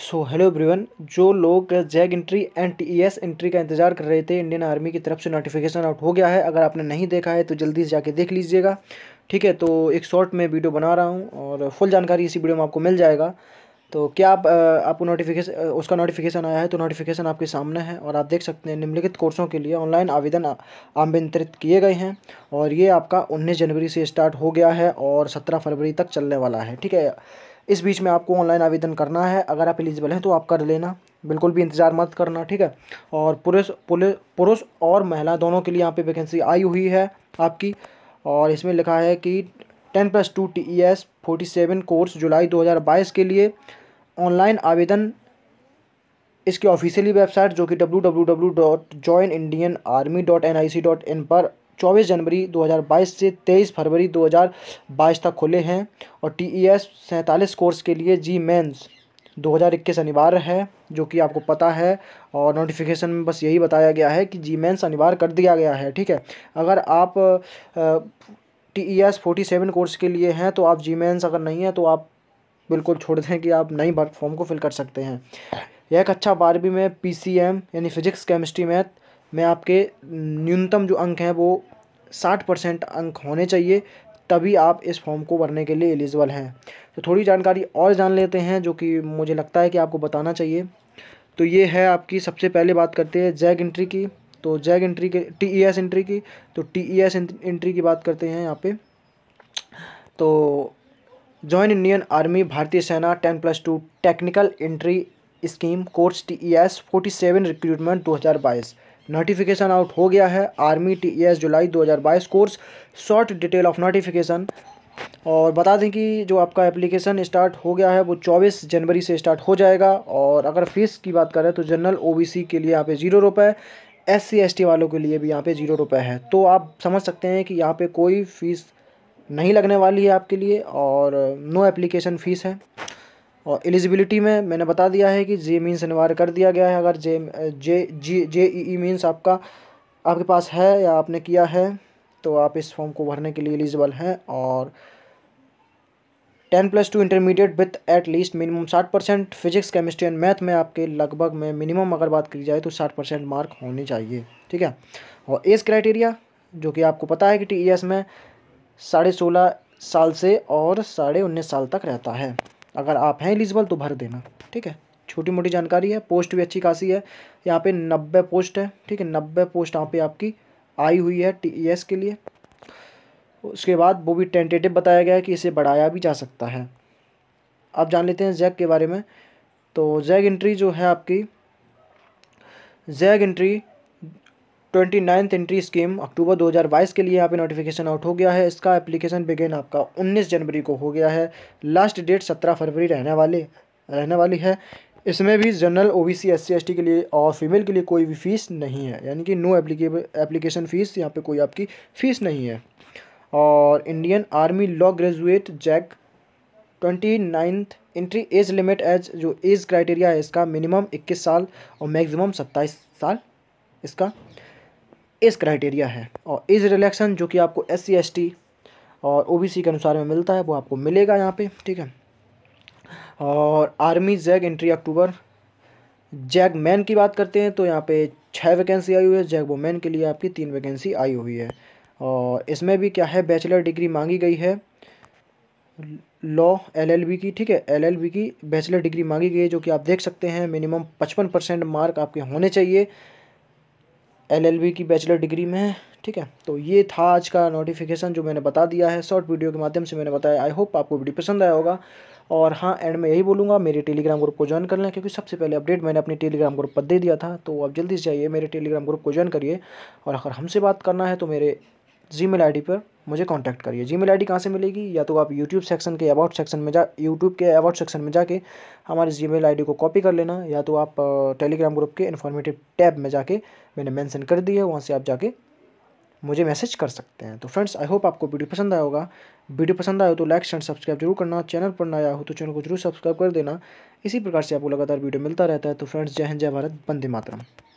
so hello everyone जो लोग JAG entry and S entry का इंतज़ार कर रहे थे इंडियन आर्मी की तरफ से नोटिफिकेशन आउट हो गया है अगर आपने नहीं देखा है तो जल्दी से जाके देख लीजिएगा ठीक है तो एक शॉर्ट में वीडियो बना रहा हूँ और फुल जानकारी इसी वीडियो में आपको मिल जाएगा तो क्या आप आपको नोटिफिकेशन उसका नोटिफिकेशन आया है तो नोटिफिकेशन आपके सामने है और आप देख सकते हैं निम्नलिखित कोर्सों के लिए ऑनलाइन आवेदन आमंत्रित किए गए हैं और ये आपका 19 जनवरी से स्टार्ट हो गया है और 17 फरवरी तक चलने वाला है ठीक है इस बीच में आपको ऑनलाइन आवेदन करना है अगर आप एलिजिबल हैं तो आप कर लेना बिल्कुल भी इंतज़ार मत करना ठीक है और पुरुष पुरुष और महिला दोनों के लिए यहाँ पे वैकेंसी आई हुई है आपकी और इसमें लिखा है कि ten plus two T E S forty seven course जुलाई दो हज़ार बाईस के लिए ऑनलाइन आवेदन इसकी ऑफिशियली वेबसाइट जो कि W W W dot join Indian army dot N I C dot in पर 24 जनवरी 2022 से 23 फरवरी 2022 तक खुले हैं और टी ई एस सैंतालीस कोर्स के लिए जी मेंस 2021 अनिवार्य है जो कि आपको पता है और नोटिफिकेशन में बस यही बताया गया है कि जी मेंस अनिवार्य कर दिया गया है ठीक है अगर आप T E S forty seven course के लिए हैं तो आप जी मेंस अगर नहीं हैं तो आप बिल्कुल छोड़ दें कि आप नई वर्क फॉर्म को फिल कर सकते हैं यह एक अच्छा बारहवीं में पी यानी फिजिक्स केमिस्ट्री मैथ में आपके न्यूनतम जो अंक हैं वो साठ परसेंट अंक होने चाहिए तभी आप इस फॉर्म को भरने के लिए एलिजिबल हैं तो थोड़ी जानकारी और जान लेते हैं जो कि मुझे लगता है कि आपको बताना चाहिए तो ये है आपकी सबसे पहले बात करते हैं जैग इंट्री की तो जैग इंट्री के T E e S entry की तो T E e S entry की बात करते हैं यहाँ पे तो ज्वाइन इंडियन आर्मी भारतीय सेना ten plus two technical entry scheme course T E S forty seven recruitment दो हज़ार बाईस नोटिफिकेशन आउट हो गया है आर्मी टी ई एस जुलाई दो हज़ार बाईस course short detail of notification और बता दें कि जो आपका एप्लीकेशन स्टार्ट हो गया है वो चौबीस जनवरी से स्टार्ट हो जाएगा और अगर फीस की बात करें तो जनरल ओ बी सी के लिए यहाँ पे जीरो रुपये एस सी एस टी वालों के लिए भी यहाँ पे जीरो रुपये है तो आप समझ सकते हैं कि यहाँ पे कोई फीस नहीं लगने वाली है आपके लिए और नो एप्लीकेशन फ़ीस है और एलिजिबिलिटी में मैंने बता दिया है कि जे मीन्स अनिवार्य कर दिया गया है अगर जे जे जी जे ई मीन्स आपका आपके पास है या आपने किया है तो आप इस फॉर्म को भरने के लिए एलिजिबल हैं और ten plus two intermediate with at least minimum साठ percent physics chemistry and math में आपके लगभग में मिनिमम अगर बात की जाए तो साठ परसेंट मार्क होने चाहिए ठीक है और एज क्राइटेरिया जो कि आपको पता है कि टी e में साढ़े सोलह साल से और साढ़े उन्नीस साल तक रहता है अगर आप हैं एलिजिबल तो भर देना ठीक है छोटी मोटी जानकारी है पोस्ट भी अच्छी खासी है यहाँ पे नब्बे पोस्ट है ठीक है नब्बे पोस्ट यहाँ पे आपकी आई हुई है टी एस e के लिए उसके बाद वो भी टेंटेटिव बताया गया है कि इसे बढ़ाया भी जा सकता है आप जान लेते हैं जैक के बारे में तो जैग एंट्री जो है आपकी JAG entry twenty ninth entry scheme October 2022 के लिए यहाँ पे नोटिफिकेशन आउट हो गया है इसका एप्लीकेशन बिगेन आपका 19 जनवरी को हो गया है लास्ट डेट 17 फरवरी रहने वाले रहने वाली है इसमें भी general O B C S C के लिए और फीमेल के लिए कोई भी फ़ीस नहीं है यानी कि नो एप्लीकेबल एप्लीकेशन फ़ीस यहाँ पे कोई आपकी फ़ीस नहीं है और Indian army law graduate JAG twenty ninth entry age limit age जो एज क्राइटेरिया है इसका मिनिमम इक्कीस साल और मैक्सिमम सत्ताईस साल इसका इस क्राइटेरिया है और इस रिलेक्शन जो कि आपको एस सी और ओ के अनुसार में मिलता है वो आपको मिलेगा यहाँ पे ठीक है और army JAG entry October JAG man की बात करते हैं तो यहाँ पे छः वैकेंसी आई हुई है जैग वोमैन के लिए आपकी तीन वैकेंसी आई हुई है और इसमें भी क्या है बैचलर डिग्री मांगी गई है लॉ एलएलबी की ठीक है एलएलबी की बैचलर डिग्री मांगी गई है जो कि आप देख सकते हैं मिनिमम पचपन परसेंट मार्क आपके होने चाहिए एलएलबी की बैचलर डिग्री में है ठीक है तो ये था आज का नोटिफिकेशन जो मैंने बता दिया है शॉर्ट वीडियो के माध्यम से मैंने बताया आई होप आपको वीडियो पसंद आया होगा और हाँ एंड में यही बोलूँगा मेरे टेलीग्राम ग्रुप को ज्वाइन कर लें क्योंकि सबसे पहले अपडेट मैंने अपने टेलीग्राम ग्रुप पर दे दिया था तो आप जल्दी से जाइए मेरे टेलीग्राम ग्रुप को ज्वाइन करिए और अगर हमसे बात करना है तो मेरे जी मेल पर मुझे कॉन्टैक्ट करिए जी मेल आई कहाँ से मिलेगी या तो आप यूट्यूब सेक्शन के अबाउट सेक्शन में जा यूट्यूब के अबाउट सेक्शन में जाके हमारे जी मेल को कॉपी कर लेना या तो आप टेलीग्राम ग्रुप के इन्फॉर्मेटिव टैब में जाके मैंने मैंसन कर दी है वहाँ से आप जाके मुझे मैसेज कर सकते हैं तो फ्रेंड्स आई होप आपको वीडियो पसंद आया होगा वीडियो पसंद आया हो तो लाइक एंड सब्सक्राइब जरूर करना चैनल पर नया हो तो चैनल को जरूर सब्सक्राइब कर देना इसी प्रकार से आपको लगातार वीडियो मिलता रहता है तो फ्रेंड्स जय हिंद जय भारत वंदे मातरम